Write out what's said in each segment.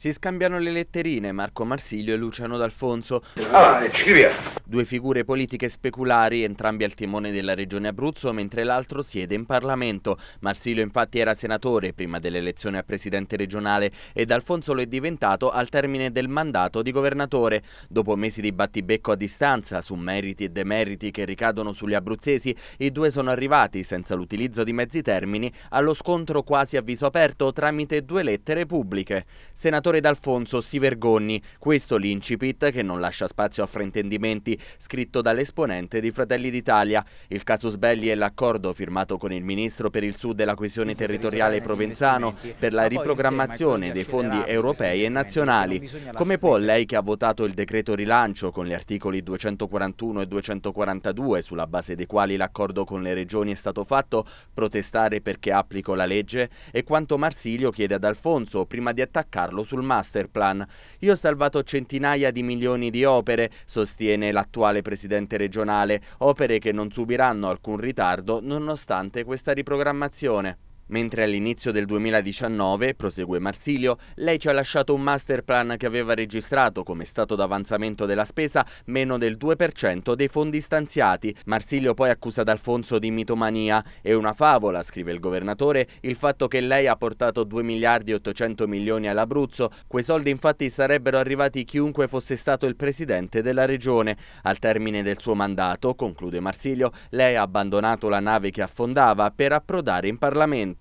Si scambiano le letterine Marco Marsilio e Luciano D'Alfonso. Ah, scriviamo. Due figure politiche speculari, entrambi al timone della regione Abruzzo, mentre l'altro siede in Parlamento. Marsilio infatti era senatore prima dell'elezione a presidente regionale ed Alfonso lo è diventato al termine del mandato di governatore. Dopo mesi di battibecco a distanza su meriti e demeriti che ricadono sugli abruzzesi, i due sono arrivati, senza l'utilizzo di mezzi termini, allo scontro quasi a viso aperto tramite due lettere pubbliche. Senatore D'Alfonso, si vergogni. Questo l'incipit, che non lascia spazio a fraintendimenti scritto dall'esponente di Fratelli d'Italia. Il casus belli è l'accordo firmato con il ministro per il sud e la coesione territoriale provenzano per la riprogrammazione dei fondi europei e nazionali. Come può lei che ha votato il decreto rilancio con gli articoli 241 e 242 sulla base dei quali l'accordo con le regioni è stato fatto protestare perché applico la legge? E quanto Marsilio chiede ad Alfonso prima di attaccarlo sul master plan. Io ho salvato centinaia di milioni di opere, sostiene l'attacco l'attuale presidente regionale, opere che non subiranno alcun ritardo nonostante questa riprogrammazione. Mentre all'inizio del 2019, prosegue Marsilio, lei ci ha lasciato un master plan che aveva registrato come stato d'avanzamento della spesa meno del 2% dei fondi stanziati. Marsilio poi accusa D'Alfonso di mitomania. È una favola, scrive il governatore, il fatto che lei ha portato 2 miliardi e 800 milioni all'Abruzzo. Quei soldi infatti sarebbero arrivati chiunque fosse stato il presidente della regione. Al termine del suo mandato, conclude Marsilio, lei ha abbandonato la nave che affondava per approdare in Parlamento.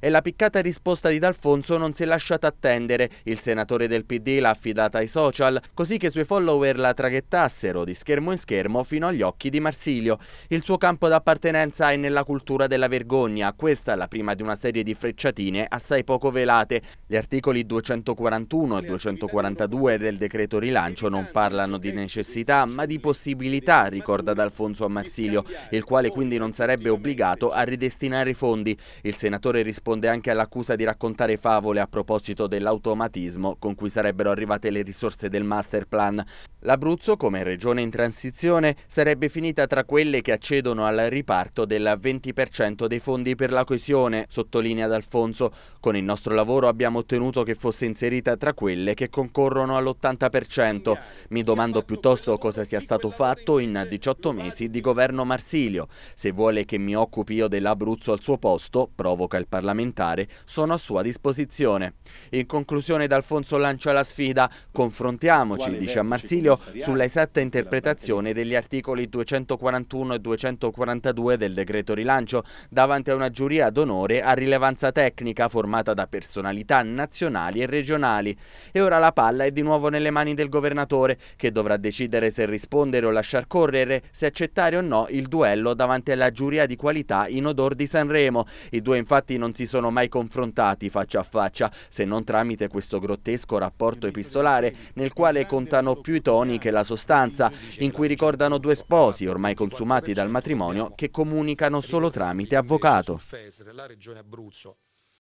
E la piccata risposta di D'Alfonso non si è lasciata attendere. Il senatore del PD l'ha affidata ai social, così che i suoi follower la traghettassero di schermo in schermo fino agli occhi di Marsilio. Il suo campo d'appartenenza è nella cultura della vergogna. Questa è la prima di una serie di frecciatine assai poco velate. Gli articoli 241 e 242 del decreto rilancio non parlano di necessità, ma di possibilità, ricorda D'Alfonso a Marsilio, il quale quindi non sarebbe obbligato a ridestinare i fondi. Il senatore risponde risponde anche all'accusa di raccontare favole a proposito dell'automatismo con cui sarebbero arrivate le risorse del master plan. L'Abruzzo, come regione in transizione, sarebbe finita tra quelle che accedono al riparto del 20% dei fondi per la coesione, sottolinea D'Alfonso. Con il nostro lavoro abbiamo ottenuto che fosse inserita tra quelle che concorrono all'80%. Mi domando piuttosto cosa sia stato fatto in 18 mesi di governo Marsilio. Se vuole che mi occupi io dell'Abruzzo al suo posto, provoca il Parlamento parlamentare sono a sua disposizione. In conclusione D'Alfonso lancia la sfida, confrontiamoci, dice a Marsilio, sulla esatta interpretazione degli articoli 241 e 242 del decreto rilancio, davanti a una giuria d'onore a rilevanza tecnica formata da personalità nazionali e regionali. E ora la palla è di nuovo nelle mani del governatore, che dovrà decidere se rispondere o lasciar correre, se accettare o no il duello davanti alla giuria di qualità in odor di Sanremo. I due infatti non si sono mai confrontati faccia a faccia, se non tramite questo grottesco rapporto epistolare nel quale contano più i toni che la sostanza, in cui ricordano due sposi ormai consumati dal matrimonio che comunicano solo tramite avvocato.